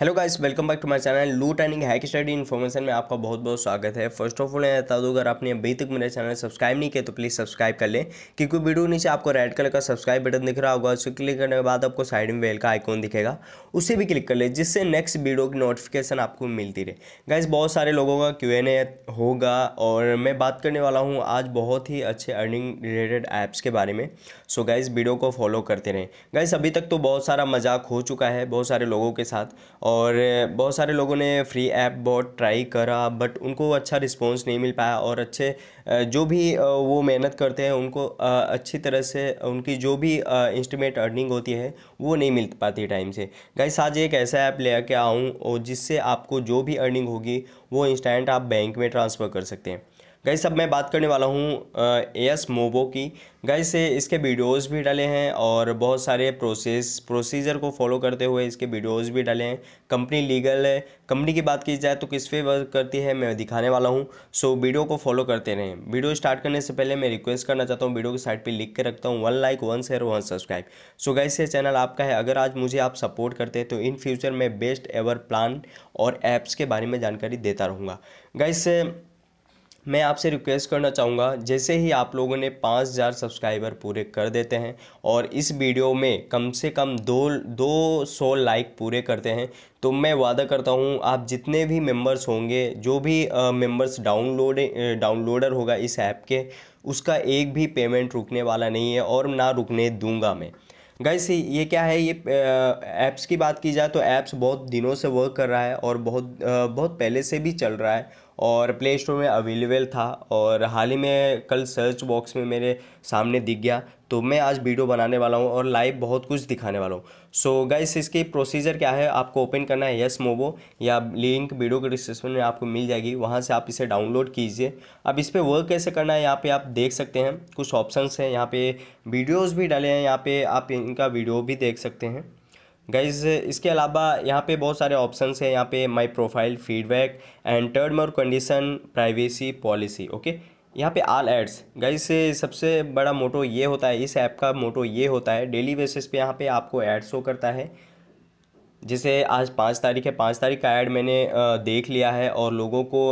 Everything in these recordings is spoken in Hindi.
hello guys welcome back to my channel लू एंड हैक स्टडी इन्फॉर्मेशन में आपका बहुत बहुत स्वागत है फर्स्ट ऑफ ऑल बता दूँ अगर आपने अभी तक मेरे चैनल सब्सक्राइब नहीं किया तो प्लीज़ सब्सक्राइब कर लें क्योंकि वीडियो नीचे आपको रेड कलर का सब्सक्राइब बटन दिख रहा होगा उसको क्लिक करने के बाद आपको साइड में वेल का आइकॉन दिखेगा उसे भी क्लिक कर ले जिससे नेक्स्ट वीडियो की नोटिफिकेशन आपको मिलती रहे गाइज बहुत सारे लोगों का क्यू एन ए होगा और मैं बात करने वाला हूँ आज बहुत ही अच्छे अर्निंग रिलेटेड ऐप्स के बारे में सो गाइज़ वीडियो को फॉलो करते रहें गाइज अभी तक तो बहुत सारा मजाक हो चुका है बहुत सारे लोगों के साथ और बहुत सारे लोगों ने फ्री ऐप बहुत ट्राई करा बट उनको अच्छा रिस्पॉन्स नहीं मिल पाया और अच्छे जो भी वो मेहनत करते हैं उनको अच्छी तरह से उनकी जो भी इंस्टीमेट अर्निंग होती है वो नहीं मिल पाती टाइम से गाइस आज एक ऐसा ऐप ले कर आऊँ और जिससे आपको जो भी अर्निंग होगी वो इंस्टेंट आप बैंक में ट्रांसफ़र कर सकते हैं गई सब मैं बात करने वाला हूँ ए एस मोबो की गई से इसके वीडियोस भी डाले हैं और बहुत सारे प्रोसेस प्रोसीजर को फॉलो करते हुए इसके वीडियोस भी डाले हैं कंपनी लीगल है कंपनी की बात की जाए तो किस पे वर्क करती है मैं दिखाने वाला हूँ सो वीडियो को फॉलो करते रहें वीडियो स्टार्ट करने से पहले मैं रिक्वेस्ट करना चाहता हूँ वीडियो के साइड पर लिख के रखता हूँ one like one share one subscribe so गई से चैनल आपका है अगर आज मुझे आप सपोर्ट करते हैं तो इन फ्यूचर मैं बेस्ट एवर प्लान और ऐप्स के बारे में जानकारी देता रहूँगा गई से मैं आपसे रिक्वेस्ट करना चाहूँगा जैसे ही आप लोगों ने पाँच हज़ार सब्सक्राइबर पूरे कर देते हैं और इस वीडियो में कम से कम दो दो सौ लाइक पूरे करते हैं तो मैं वादा करता हूँ आप जितने भी मेंबर्स होंगे जो भी मेंबर्स डाउनलोड डाउनलोडर होगा इस ऐप के उसका एक भी पेमेंट रुकने वाला नहीं है और ना रुकने दूंगा मैं गैस ये क्या है ये ऐप्स की बात की जाए तो ऐप्स बहुत दिनों से वर्क कर रहा है और बहुत बहुत पहले से भी चल रहा है और प्ले स्टोर में अवेलेबल था और हाल ही में कल सर्च बॉक्स में मेरे सामने दिख गया तो मैं आज वीडियो बनाने वाला हूँ और लाइव बहुत कुछ दिखाने वाला हूँ सो गाइस इसकी प्रोसीजर क्या है आपको ओपन करना है यस मोबो या लिंक वीडियो के डिस्क्रिप्शन में आपको मिल जाएगी वहाँ से आप इसे डाउनलोड कीजिए अब इस पर वर्क कैसे करना है यहाँ पे आप देख सकते हैं कुछ ऑप्शंस हैं यहाँ पे वीडियोज़ भी डाले हैं यहाँ पे आप इनका वीडियो भी देख सकते हैं गाइज इसके अलावा यहाँ पे बहुत सारे ऑप्शन हैं यहाँ पे my profile feedback and term और कंडीशन प्राइवेसी पॉलिसी ओके यहाँ पे आल एड्स गई से सबसे बड़ा मोटो ये होता है इस ऐप का मोटो ये होता है डेली बेसिस पे यहाँ पे आपको ऐड शो करता है जैसे आज पाँच तारीख है पाँच तारीख का ऐड मैंने देख लिया है और लोगों को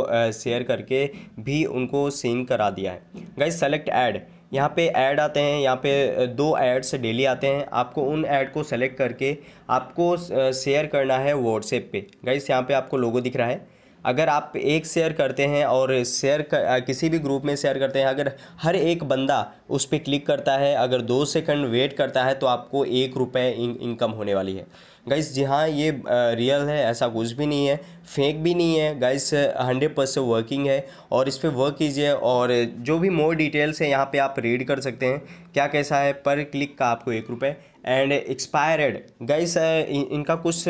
शेयर करके भी उनको सीन करा दिया है गई सेलेक्ट ऐड यहाँ पे ऐड आते हैं यहाँ पे दो एड्स डेली आते हैं आपको उन ऐड को सेलेक्ट करके आपको शेयर करना है व्हाट्सएप पे गई यहाँ पे आपको लोगो दिख रहा है अगर आप एक शेयर करते हैं और शेयर कर, किसी भी ग्रुप में शेयर करते हैं अगर हर एक बंदा उस पर क्लिक करता है अगर दो सेकंड वेट करता है तो आपको एक रुपये इनकम होने वाली है गाइस जी हाँ ये रियल है ऐसा कुछ भी नहीं है फेक भी नहीं है गाइस हंड्रेड परसेंट वर्किंग है और इस पर वर्क कीजिए और जो भी मोर डिटेल्स है यहाँ पे आप रीड कर सकते हैं क्या कैसा है पर क्लिक का आपको एक रुपये एंड एक्सपायर्ड गाइस इनका कुछ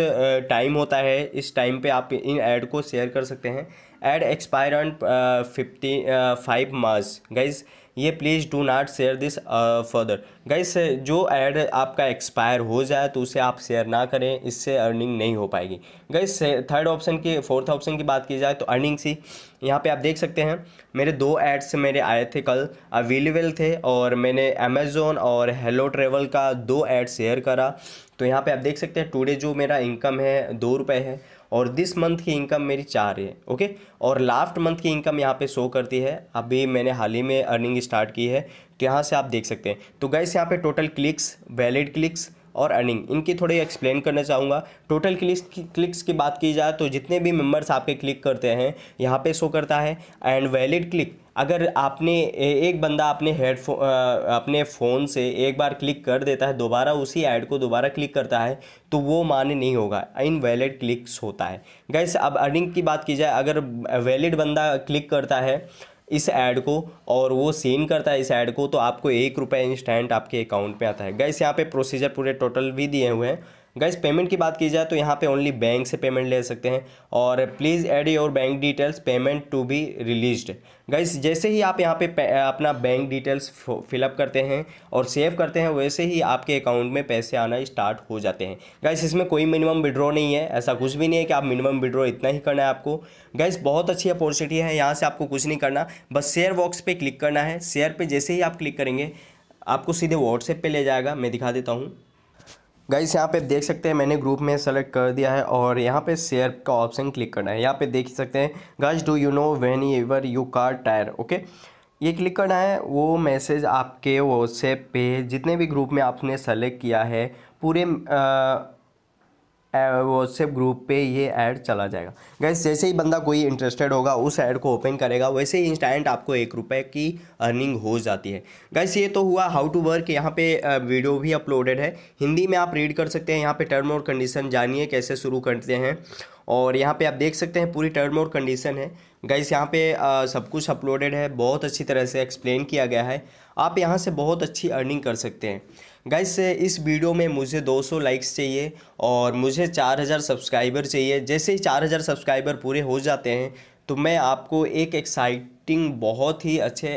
टाइम uh, होता है इस टाइम पे आप इन ऐड को शेयर कर सकते हैं ad expire on fifty five मार्स गाइज़ ये please do not share this further guys जो ऐड आपका एक्सपायर हो जाए तो उसे आप शेयर ना करें इससे अर्निंग नहीं हो पाएगी गाइस थर्ड ऑप्शन की फोर्थ ऑप्शन की बात की जाए तो अर्निंग सी यहाँ पे आप देख सकते हैं मेरे दो एड्स मेरे आए थे कल अवेलेबल थे और मैंने अमेज़ोन और हेलो ट्रेवल का दो एड शेयर करा तो यहाँ पे आप देख सकते हैं टूडे जो मेरा इनकम है दो रुपये है और दिस मंथ की इनकम मेरी चार है ओके और लास्ट मंथ की इनकम यहाँ पे शो करती है अभी मैंने हाल ही में अर्निंग स्टार्ट की है तो यहाँ से आप देख सकते हैं तो गैस यहाँ पे टोटल क्लिक्स वैलिड क्लिक्स और अर्निंग इनकी थोड़ी एक्सप्लेन करना चाहूँगा टोटल क्लिक्स की क्लिक्स की बात की जाए तो जितने भी मेम्बर्स आपके क्लिक करते हैं यहाँ पे शो करता है एंड वैलिड क्लिक अगर आपने एक बंदा अपने हेडफो अपने फ़ोन से एक बार क्लिक कर देता है दोबारा उसी ऐड को दोबारा क्लिक करता है तो वो मान्य नहीं होगा इन वैलिड क्लिक्स होता है गैस अब अर्निंग की बात की जाए अगर वैलिड बंदा क्लिक करता है इस ऐड को और वो सीन करता है इस ऐड को तो आपको एक रुपये इंस्टेंट आपके अकाउंट में आता है गैस यहाँ पे प्रोसीजर पूरे टोटल भी दिए हुए हैं गाइज पेमेंट की बात की जाए तो यहाँ पे ओनली बैंक से पेमेंट ले सकते हैं और please add your bank details payment to be release guys जैसे ही आप यहाँ पे, पे अपना बैंक डिटेल्स फिलअप करते हैं और सेव करते हैं वैसे ही आपके अकाउंट में पैसे आना स्टार्ट हो जाते हैं गाइज इसमें कोई मिनिमम विड्रॉ नहीं है ऐसा कुछ भी नहीं है कि आप मिनिमम विड्रॉ इतना ही करना है आपको गाइज बहुत अच्छी अपॉर्चुनिटी है यहाँ से आपको कुछ नहीं करना बस शेयर बॉक्स पर क्लिक करना है शेयर पर जैसे ही आप क्लिक करेंगे आपको सीधे व्हाट्सएप पे ले जाएगा मैं दिखा देता हूँ गाइस यहाँ पे देख सकते हैं मैंने ग्रुप में सेलेक्ट कर दिया है और यहाँ पे शेयर का ऑप्शन क्लिक करना है यहाँ पे देख सकते हैं guys do you know whenever you car tyre okay ये क्लिक करना है वो मैसेज आपके व्हाट्सएप पे जितने भी ग्रुप में आपने सेलेक्ट किया है पूरे आ, व्हाट्सएप ग्रुप पे ये ऐड चला जाएगा गैस जैसे ही बंदा कोई इंटरेस्टेड होगा उस ऐड को ओपन करेगा वैसे ही इंस्टेंट आपको एक रुपये की अर्निंग हो जाती है गैस ये तो हुआ हाउ टू वर्क यहाँ पे वीडियो भी अपलोडेड है हिंदी में आप रीड कर सकते हैं यहाँ पे टर्म और कंडीशन जानिए कैसे शुरू करते हैं और यहाँ पे आप देख सकते हैं पूरी टर्म और कंडीशन है गैस यहाँ पे आ, सब कुछ अपलोडेड है बहुत अच्छी तरह से एक्सप्लेन किया गया है आप यहाँ से बहुत अच्छी अर्निंग कर सकते हैं गाइस इस वीडियो में मुझे 200 लाइक्स चाहिए और मुझे 4000 सब्सक्राइबर चाहिए जैसे ही 4000 सब्सक्राइबर पूरे हो जाते हैं तो मैं आपको एक एक्साइटिंग बहुत ही अच्छे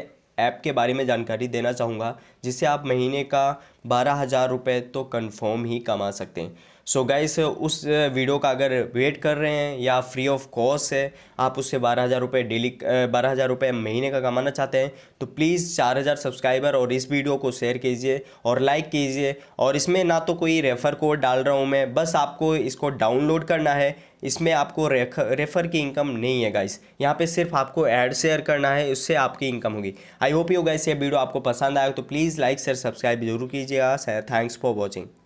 ऐप के बारे में जानकारी देना चाहूँगा जिससे आप महीने का बारह हज़ार रुपये तो कंफर्म ही कमा सकते हैं सो so गाइस उस वीडियो का अगर वेट कर रहे हैं या फ्री ऑफ कॉस्ट है आप उससे बारह हज़ार रुपये डेली बारह हज़ार रुपये महीने का कमाना चाहते हैं तो प्लीज़ चार हज़ार सब्सक्राइबर और इस वीडियो को शेयर कीजिए और लाइक कीजिए और इसमें ना तो कोई रेफ़र कोड डाल रहा हूँ मैं बस आपको इसको डाउनलोड करना है इसमें आपको रेफर की इनकम नहीं है गाइस यहाँ पे सिर्फ आपको ऐड शेयर करना है उससे आपकी इनकम होगी आई होप यू गाइस ये वीडियो आपको पसंद आया तो प्लीज़ लाइक शेयर सब्सक्राइब जरूर कीजिए किया थैंक्स फॉर वॉचिंग